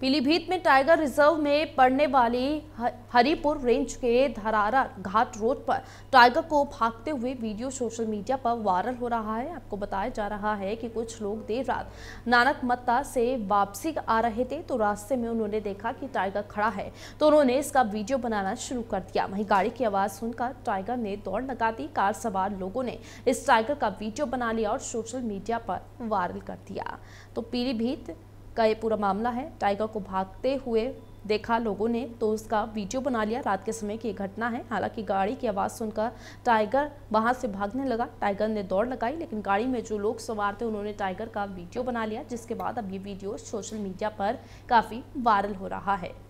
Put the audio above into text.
पीलीभीत में tiger reserve में पड़ने वाली हरिपुर रेंज के धरारा घाट रोड पर टाइगर को भागते हुए वीडियो सोशल मीडिया पर वायरल हो रहा है आपको बताया जा रहा है कि कुछ लोग देर रात नानक मत्ता से वापसी आ रहे थे तो रास्ते में उन्होंने देखा कि टाइगर खड़ा है तो उन्होंने इसका वीडियो बनाना शुरू कर दिया वहीं गाड़ी की आवाज़ सुनकर टाइगर ने दौड़ लगा दी कार सवार लोगों ने इस टाइगर का वीडियो बना लिया और सोशल मीडिया पर वायरल कर दिया तो पीलीभीत का ये पूरा मामला है टाइगर को भागते हुए देखा लोगों ने तो उसका वीडियो बना लिया रात के समय की घटना है हालांकि गाड़ी की आवाज़ सुनकर टाइगर वहां से भागने लगा टाइगर ने दौड़ लगाई लेकिन गाड़ी में जो लोग सवार थे उन्होंने टाइगर का वीडियो बना लिया जिसके बाद अब ये वीडियो सोशल मीडिया पर काफ़ी वायरल हो रहा है